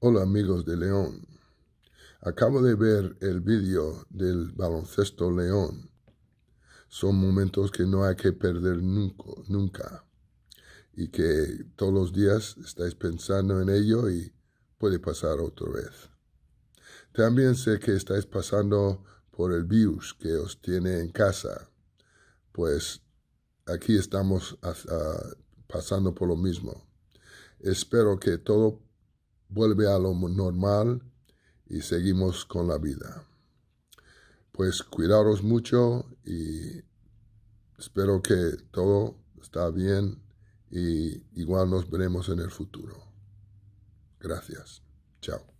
Hola amigos de León. Acabo de ver el vídeo del baloncesto León. Son momentos que no hay que perder nunca, nunca. Y que todos los días estáis pensando en ello y puede pasar otra vez. También sé que estáis pasando por el virus que os tiene en casa. Pues aquí estamos pasando por lo mismo. Espero que todo vuelve a lo normal y seguimos con la vida. Pues cuidaros mucho y espero que todo está bien y igual nos veremos en el futuro. Gracias. Chao.